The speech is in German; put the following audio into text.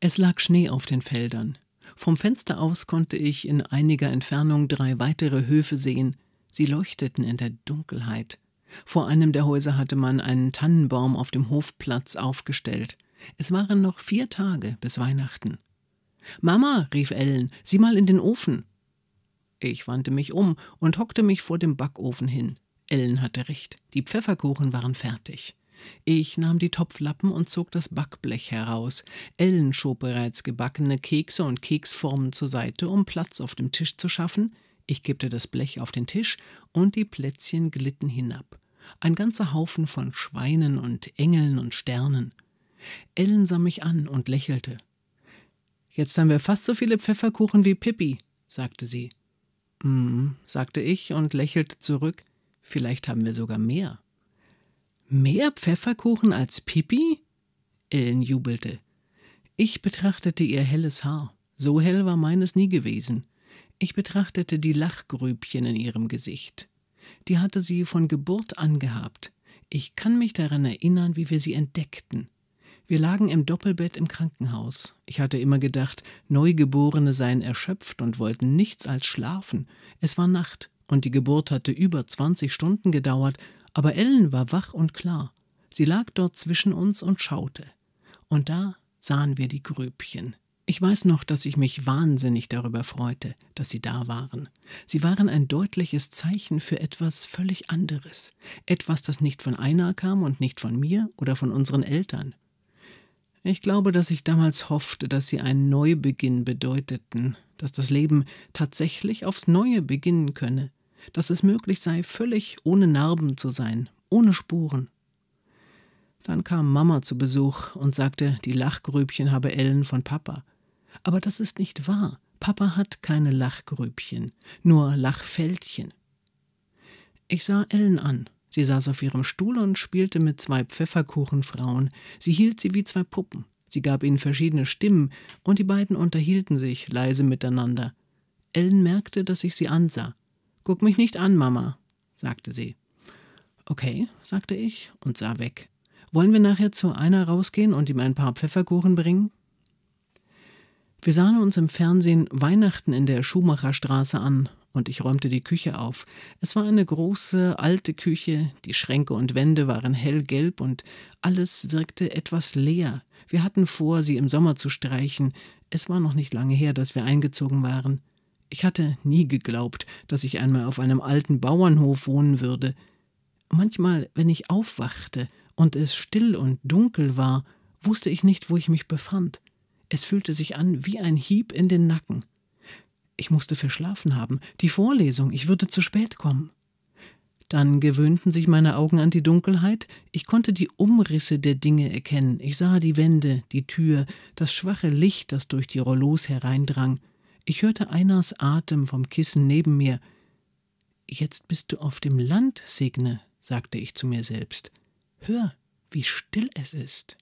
Es lag Schnee auf den Feldern. Vom Fenster aus konnte ich in einiger Entfernung drei weitere Höfe sehen. Sie leuchteten in der Dunkelheit. Vor einem der Häuser hatte man einen Tannenbaum auf dem Hofplatz aufgestellt. Es waren noch vier Tage bis Weihnachten. Mama, rief Ellen, sieh mal in den Ofen. Ich wandte mich um und hockte mich vor dem Backofen hin. Ellen hatte recht, die Pfefferkuchen waren fertig. Ich nahm die Topflappen und zog das Backblech heraus. Ellen schob bereits gebackene Kekse und Keksformen zur Seite, um Platz auf dem Tisch zu schaffen. Ich kippte das Blech auf den Tisch und die Plätzchen glitten hinab. Ein ganzer Haufen von Schweinen und Engeln und Sternen. Ellen sah mich an und lächelte. Jetzt haben wir fast so viele Pfefferkuchen wie Pippi, sagte sie. Hm, sagte ich und lächelte zurück. Vielleicht haben wir sogar mehr. Mehr Pfefferkuchen als Pipi? Ellen jubelte. Ich betrachtete ihr helles Haar. So hell war meines nie gewesen. Ich betrachtete die Lachgrübchen in ihrem Gesicht. Die hatte sie von Geburt an gehabt. Ich kann mich daran erinnern, wie wir sie entdeckten. Wir lagen im Doppelbett im Krankenhaus. Ich hatte immer gedacht, Neugeborene seien erschöpft und wollten nichts als schlafen. Es war Nacht und die Geburt hatte über 20 Stunden gedauert aber Ellen war wach und klar. Sie lag dort zwischen uns und schaute. Und da sahen wir die Grübchen. Ich weiß noch, dass ich mich wahnsinnig darüber freute, dass sie da waren. Sie waren ein deutliches Zeichen für etwas völlig anderes, etwas, das nicht von einer kam und nicht von mir oder von unseren Eltern. Ich glaube, dass ich damals hoffte, dass sie einen Neubeginn bedeuteten, dass das Leben tatsächlich aufs Neue beginnen könne, dass es möglich sei, völlig ohne Narben zu sein, ohne Spuren. Dann kam Mama zu Besuch und sagte, die Lachgrübchen habe Ellen von Papa. Aber das ist nicht wahr. Papa hat keine Lachgrübchen, nur Lachfältchen. Ich sah Ellen an. Sie saß auf ihrem Stuhl und spielte mit zwei Pfefferkuchenfrauen. Sie hielt sie wie zwei Puppen. Sie gab ihnen verschiedene Stimmen und die beiden unterhielten sich leise miteinander. Ellen merkte, dass ich sie ansah. Guck mich nicht an, Mama, sagte sie. Okay, sagte ich und sah weg. Wollen wir nachher zu einer rausgehen und ihm ein paar Pfefferkuchen bringen? Wir sahen uns im Fernsehen Weihnachten in der Schumacherstraße an und ich räumte die Küche auf. Es war eine große, alte Küche, die Schränke und Wände waren hellgelb und alles wirkte etwas leer. Wir hatten vor, sie im Sommer zu streichen. Es war noch nicht lange her, dass wir eingezogen waren. Ich hatte nie geglaubt, dass ich einmal auf einem alten Bauernhof wohnen würde. Manchmal, wenn ich aufwachte und es still und dunkel war, wusste ich nicht, wo ich mich befand. Es fühlte sich an wie ein Hieb in den Nacken. Ich musste verschlafen haben, die Vorlesung, ich würde zu spät kommen. Dann gewöhnten sich meine Augen an die Dunkelheit, ich konnte die Umrisse der Dinge erkennen, ich sah die Wände, die Tür, das schwache Licht, das durch die Rollos hereindrang, ich hörte Einars Atem vom Kissen neben mir. Jetzt bist du auf dem Land, Signe, sagte ich zu mir selbst. Hör, wie still es ist.